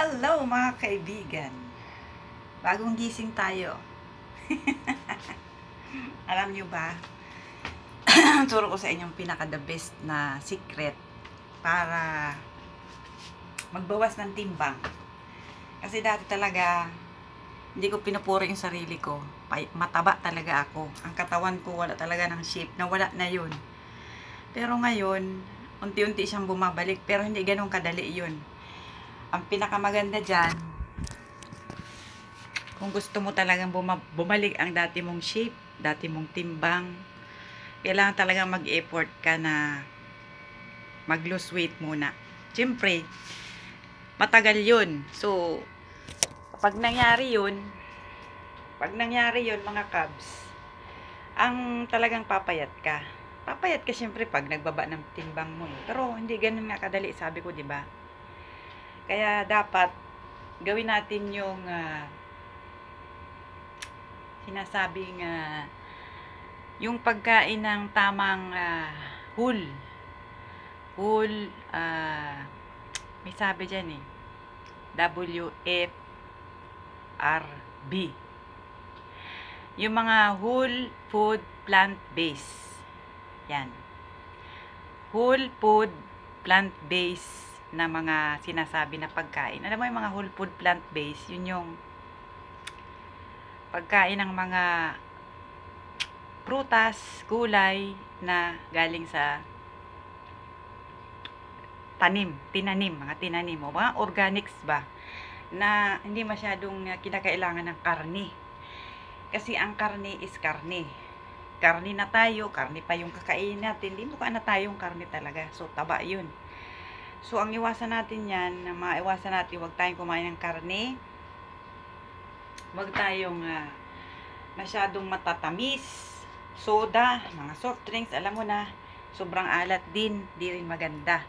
Hello mga kaibigan! Bagong gising tayo. Alam nyo ba? Turo ko sa inyong pinaka the best na secret para magbawas ng timbang. Kasi dati talaga hindi ko pinupuro yung sarili ko. Mataba talaga ako. Ang katawan ko wala talaga ng shape. Nawala na yun. Pero ngayon, unti-unti siyang bumabalik. Pero hindi ganun kadali yun ang pinakamaganda dyan, kung gusto mo talagang bumalik ang dati mong shape, dati mong timbang, kailangan talagang mag-effort ka na mag-lose weight muna. Siyempre, matagal yun. So, pag nangyari yun, pag nangyari yun mga cubs, ang talagang papayat ka. Papayat ka siyempre pag nagbaba ng timbang mo. Eh. Pero hindi ganun nga kadali, sabi ko, di ba? Kaya dapat gawin natin yung uh, sinasabing uh, yung pagkain ng tamang uh, whole. Hul, uh, may sabi dyan eh. W-F-R-B. Yung mga whole food plant-based. Yan. Whole food plant-based na mga sinasabi na pagkain. Alam mo yung mga whole food plant-based, yun yung pagkain ng mga prutas, gulay na galing sa tanim, tinanim, mga tinanim o mga organics ba na hindi masyadong kinakailangan ng karne. Kasi ang karne is karne. Karne na tayo, karne pa yung kakain natin. Hindi mukha na tayong karne talaga. So, taba yun. So, ang iwasan natin yan, na maiwasan natin, huwag tayong kumain ng karne. Huwag tayong uh, masyadong matatamis. Soda, mga soft drinks, alam mo na, sobrang alat din, di rin maganda.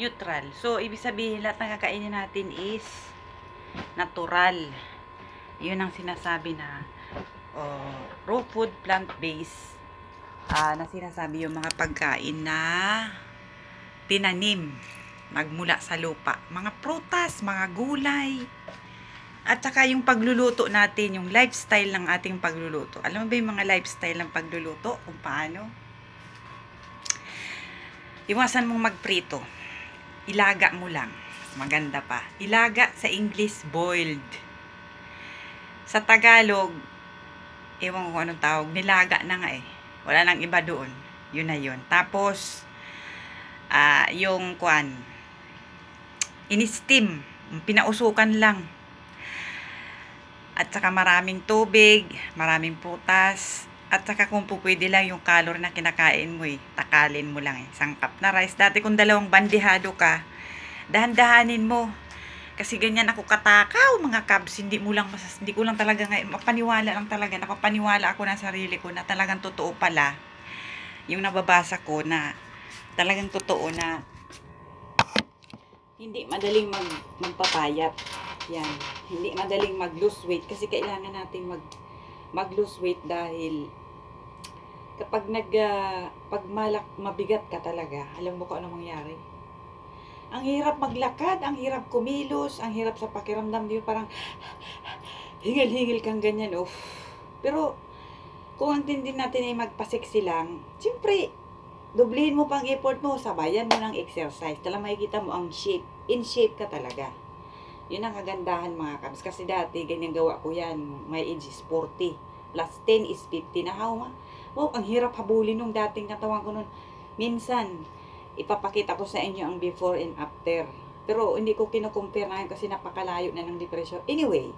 Neutral. So, ibig sabihin, lahat ng kakainin natin is natural. Yun ang sinasabi na uh, raw food, plant-based uh, ah, na sinasabi yung mga pagkain na tinanim nagmula sa lupa. Mga prutas, mga gulay. At saka yung pagluluto natin, yung lifestyle ng ating pagluluto. Alam mo ba yung mga lifestyle ng pagluluto? Kung paano? Iwasan mong magprito. Ilaga mo lang. Maganda pa. Ilaga sa English, boiled. Sa Tagalog, ewan ko kung anong tawag, nilaga na nga eh. Wala nang iba doon. Yun na yun. Tapos, uh, yung kwan, in-steam, pinausukan lang. At saka maraming tubig, maraming putas, at saka kung po pwede lang yung kalor na kinakain mo eh, takalin mo lang eh. Isang cup na rice. Dati kung dalawang bandihado ka, dahan-dahanin mo. Kasi ganyan ako katakaw mga cubs, hindi mo lang masas, hindi ko lang talaga ngayon, mapaniwala lang talaga, napapaniwala ako ng sarili ko na talagang totoo pala yung nababasa ko na talagang totoo na hindi madaling mag, magpapayat. Yan. Hindi madaling mag-lose weight kasi kailangan natin mag, mag-lose weight dahil kapag nag, uh, pag malak, mabigat ka talaga, alam mo ko ano mangyayari? Ang hirap maglakad, ang hirap kumilos, ang hirap sa pakiramdam, di ba? parang hingal-hingal kang ganyan, uff. Pero, kung ang tindi natin ay magpasiksi lang, siyempre, Dublihin mo pang effort mo, sabayan mo ng exercise. Tala makikita mo ang shape. In shape ka talaga. Yun ang kagandahan mga kabs. Kasi dati, ganyan gawa ko yan. May age is 40. Plus 10 is 50 na hawa. Wow, oh, ang hirap habulin nung dating katawan ko nun. Minsan, ipapakita ko sa inyo ang before and after. Pero hindi ko kinukumpare na kasi napakalayo na ng depression. Anyway,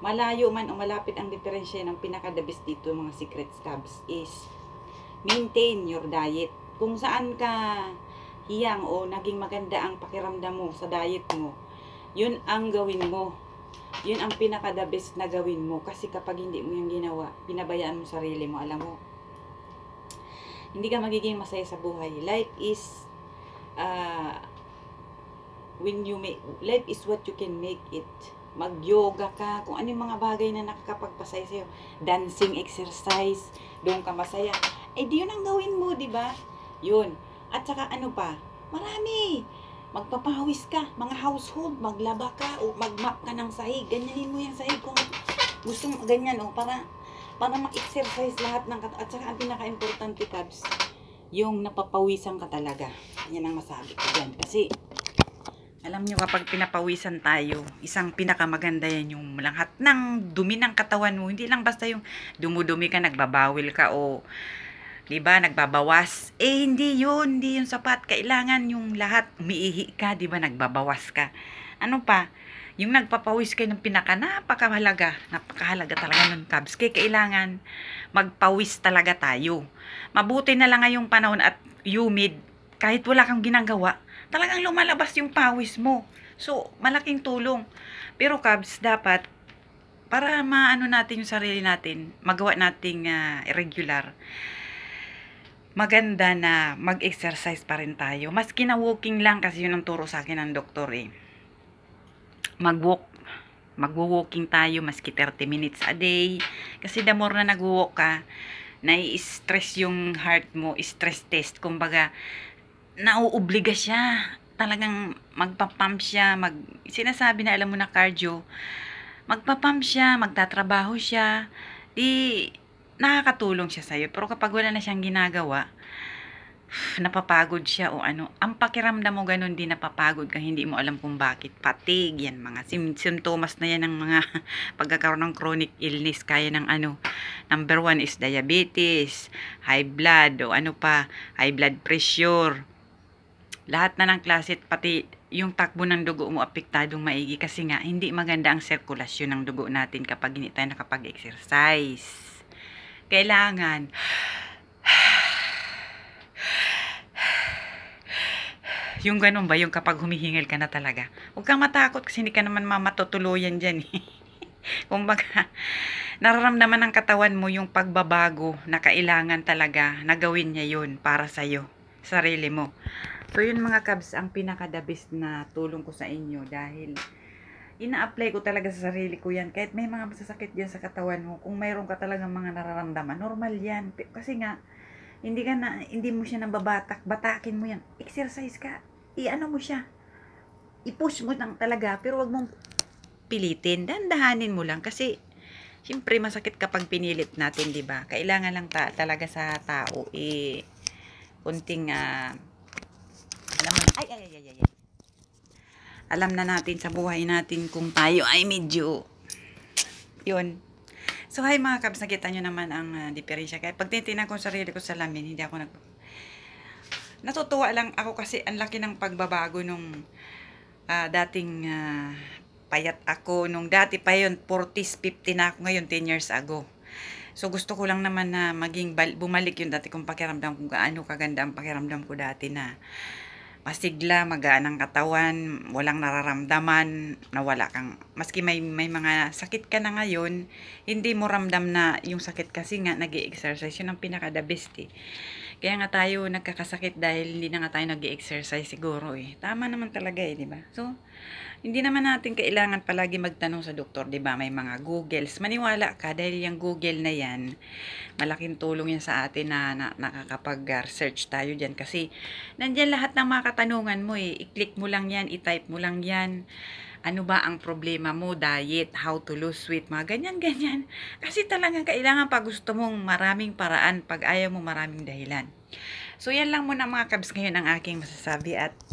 malayo man o malapit ang diferensya ng pinakadabis dito mga secret scabs is maintain your diet kung saan ka hiyang o naging maganda ang pakiramdam mo sa diet mo, yun ang gawin mo. Yun ang pinaka the best na gawin mo. Kasi kapag hindi mo yung ginawa, pinabayaan mo sarili mo, alam mo, hindi ka magiging masaya sa buhay. Life is, uh, when you make, life is what you can make it. Mag-yoga ka, kung ano mga bagay na nakakapagpasaya sa'yo. Dancing exercise, doon ka masaya. Eh, di yun ang gawin mo, di ba? Yun. At saka ano pa? Marami. Magpapawis ka. Mga household, maglaba ka o magmap ka ng sahig. Ganyanin mo yung sahig kung gusto mo. Ganyan o. Para, para ma-exercise lahat ng katawan. At saka ang pinaka-importante, Cubs, yung napapawisan ka talaga. Yan ang masabi ko dyan. Kasi, alam nyo kapag pinapawisan tayo, isang pinakamaganda yan yung lahat ng dumi ng katawan mo. Hindi lang basta yung dumudumi ka, nagbabawil ka o 'Di ba? Nagbabawas. Eh hindi 'yun, hindi 'yun sapat. Kailangan yung lahat umiihi ka, 'di ba? Nagbabawas ka. Ano pa? Yung nagpapawis kayo ng pinaka napakahalaga, napakahalaga talaga ng tabs. Kaya kailangan magpawis talaga tayo. Mabuti na lang ngayong panahon at humid, kahit wala kang ginagawa, talagang lumalabas yung pawis mo. So, malaking tulong. Pero Cubs, dapat para maano natin yung sarili natin, magawa nating uh, regular maganda na mag-exercise pa rin tayo. Maski na walking lang kasi yun ang turo sa akin ng doktor eh. Mag-walk, mag-walking tayo maski 30 minutes a day. Kasi the more na nag-walk ka, nai-stress yung heart mo, stress test. Kumbaga, nauobliga siya. Talagang magpapump siya. Mag, sinasabi na alam mo na cardio, magpapump siya, magtatrabaho siya. Di, nakakatulong siya sa'yo. Pero kapag wala na siyang ginagawa, napapagod siya o ano, ang pakiramdam mo ganun din napapagod ka, hindi mo alam kung bakit. Patig, yan mga symptoms na yan ng mga pagkakaroon ng chronic illness. Kaya ng ano, number one is diabetes, high blood o ano pa, high blood pressure. Lahat na ng klase, pati yung takbo ng dugo mo apektadong maigi kasi nga hindi maganda ang sirkulasyon ng dugo natin kapag hindi tayo nakapag-exercise. Kailangan. Yung ganun ba, yung kapag humihingal ka na talaga. Huwag kang matakot kasi hindi ka naman mamatutuluyan dyan. Eh. Kumbaga, nararamdaman ng katawan mo yung pagbabago na kailangan talaga na gawin niya yun para sa'yo, sarili mo. So yun mga kabs, ang pinaka-the best na tulong ko sa inyo dahil ina-apply ko talaga sa sarili ko yan. Kahit may mga masasakit dyan sa katawan mo, kung mayroon ka talaga mga nararamdaman, normal yan. Kasi nga, hindi ka na, hindi mo siya nang babatak, batakin mo yan. Exercise ka. I-ano mo siya. I-push mo lang talaga, pero wag mong pilitin. Dandahanin mo lang kasi syempre, masakit kapag pinilit natin, di ba? Kailangan lang ta talaga sa tao, eh, kunting, uh, alam ay, ay, ay, ay, ay, alam na natin sa buhay natin kung tayo ay medyo yun. So, hi mga kabs, nakita nyo naman ang uh, diferensya. Kaya pag tinitingnan ko sarili ko sa lamin, hindi ako nag... Natutuwa lang ako kasi ang laki ng pagbabago nung uh, dating uh, payat ako. Nung dati pa yun, 40s, 50 na ako ngayon, 10 years ago. So, gusto ko lang naman na maging bumalik yung dati kong pakiramdam kung gaano kaganda ang pakiramdam ko dati na masigla, magaan ang katawan, walang nararamdaman, nawala kang, maski may, may mga sakit ka na ngayon, hindi mo ramdam na yung sakit kasi nga, nag exercise yun ang pinaka the best eh. Kaya nga tayo nagkakasakit dahil hindi na nga tayo nag exercise siguro eh. Tama naman talaga eh, di ba? So, hindi naman natin kailangan palagi magtanong sa doktor, di ba? May mga Googles. Maniwala ka dahil yung Google na yan, malaking tulong yan sa atin na, na nakakapag research tayo dyan. Kasi, nandyan lahat ng mga katanungan mo eh. I-click mo lang yan, i-type mo lang yan ano ba ang problema mo, diet, how to lose weight, mga ganyan-ganyan. Kasi talagang kailangan pag gusto mong maraming paraan, pag ayaw mo maraming dahilan. So yan lang muna mga kabs ngayon ang aking masasabi at